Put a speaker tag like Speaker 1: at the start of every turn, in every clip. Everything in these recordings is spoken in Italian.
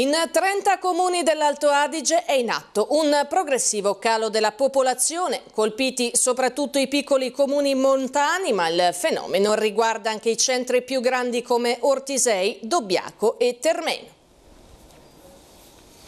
Speaker 1: In 30 comuni dell'Alto Adige è in atto un progressivo calo della popolazione, colpiti soprattutto i piccoli comuni montani, ma il fenomeno riguarda anche i centri più grandi come Ortisei, Dobbiaco e Termeno.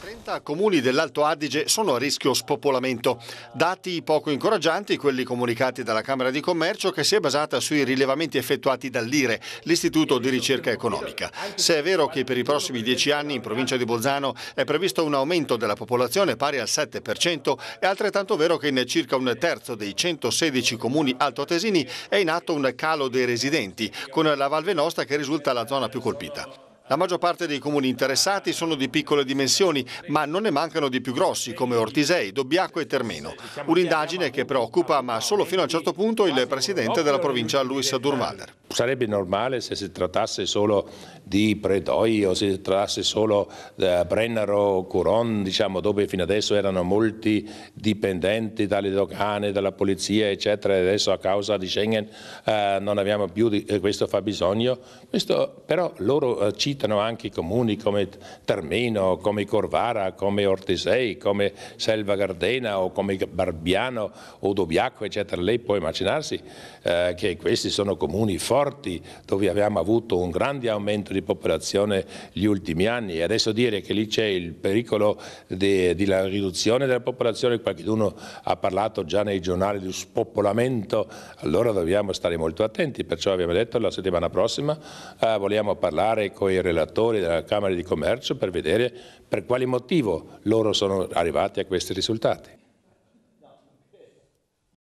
Speaker 2: 30 comuni dell'Alto Adige sono a rischio spopolamento. Dati poco incoraggianti quelli comunicati dalla Camera di Commercio che si è basata sui rilevamenti effettuati dall'IRE, l'Istituto di Ricerca Economica. Se è vero che per i prossimi dieci anni in provincia di Bolzano è previsto un aumento della popolazione pari al 7%, è altrettanto vero che in circa un terzo dei 116 comuni altoatesini è in atto un calo dei residenti, con la Valvenosta che risulta la zona più colpita. La maggior parte dei comuni interessati sono di piccole dimensioni, ma non ne mancano di più grossi come Ortisei, Dobbiaco e Termeno. Un'indagine che preoccupa, ma solo fino a un certo punto, il presidente della provincia Luis Durmader.
Speaker 3: Sarebbe normale se si trattasse solo di Predoi o se si trattasse solo di Brennero, Curon, diciamo, dove fino adesso erano molti dipendenti dalle dogane, dalla polizia, eccetera, e adesso a causa di Schengen eh, non abbiamo più di, eh, questo fabbisogno. Questo, però loro eh, citano citano anche i comuni come Termino, come Corvara, come Ortisei, come Selva Gardena o come Barbiano o Dobiacco, eccetera. Lei può immaginarsi eh, che questi sono comuni forti dove abbiamo avuto un grande aumento di popolazione gli ultimi anni e adesso dire che lì c'è il pericolo della riduzione della popolazione, qualcuno ha parlato già nei giornali di spopolamento, allora dobbiamo stare molto attenti, perciò abbiamo detto la settimana prossima eh, vogliamo parlare con i relatori della Camera di Commercio per vedere per quale motivo loro sono arrivati a questi risultati.